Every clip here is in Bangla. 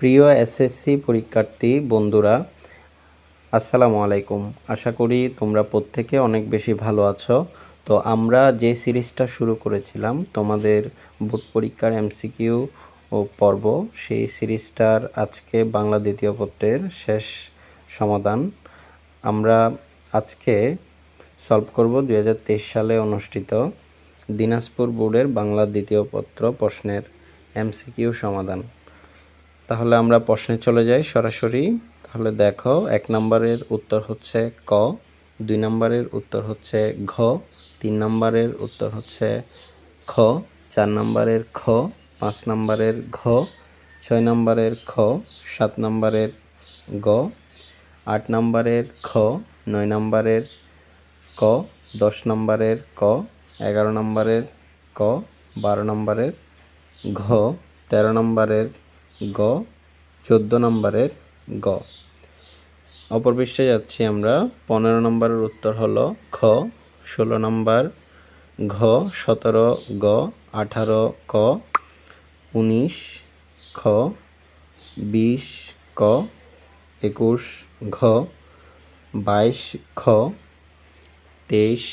প্রিয় এসএসসি পরীক্ষার্থী বন্ধুরা আসসালামু আলাইকুম আশা করি তোমরা প্রত্যেকে অনেক বেশি ভালো আছো তো আমরা যে সিরিজটা শুরু করেছিলাম তোমাদের বোর্ড পরীক্ষার এমসিকিউ ও পর্ব সেই সিরিজটার আজকে বাংলা দ্বিতীয় পত্রের শেষ সমাধান আমরা আজকে সলভ করব দুই সালে অনুষ্ঠিত দিনাজপুর বোর্ডের বাংলা দ্বিতীয় পত্র প্রশ্নের এমসিকিউ সমাধান তাহলে আমরা প্রশ্নে চলে যাই সরাসরি তাহলে দেখো এক নম্বরের উত্তর হচ্ছে ক দুই নম্বরের উত্তর হচ্ছে ঘ তিন নম্বরের উত্তর হচ্ছে খ চার নম্বরের খ পাঁচ নম্বরের ঘ ছয় নম্বরের খ সাত নম্বরের গ আট নম্বরের খ নয় নম্বরের ক দশ নম্বরের ক এগারো নম্বরের ক বারো নম্বরের ঘ তেরো নম্বরের গ চোদ্দো নম্বরের গ অপর পৃষ্ঠে যাচ্ছি আমরা পনেরো নম্বরের উত্তর হলো খ ষোলো নম্বর ঘ সতেরো গ আঠারো ক উনিশ খ বিশ ক একুশ ঘ বাইশ খ তেইশ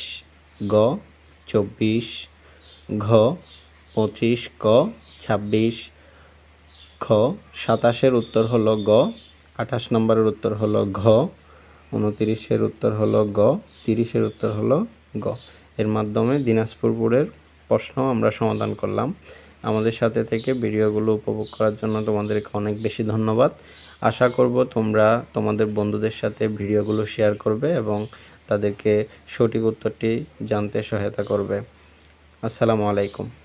গ চব্বিশ ঘ পঁচিশ ক ছাব্বিশ খ সাতাশের উত্তর হলো গ আঠাশ নম্বরের উত্তর হলো ঘ উনতিরিশের উত্তর হলো গ তিরিশের উত্তর হলো গ এর মাধ্যমে দিনাজপুরপুরের প্রশ্ন আমরা সমাধান করলাম আমাদের সাথে থেকে ভিডিওগুলো উপভোগ করার জন্য তোমাদেরকে অনেক বেশি ধন্যবাদ আশা করব তোমরা তোমাদের বন্ধুদের সাথে ভিডিওগুলো শেয়ার করবে এবং তাদেরকে সঠিক উত্তরটি জানতে সহায়তা করবে আসসালামু আলাইকুম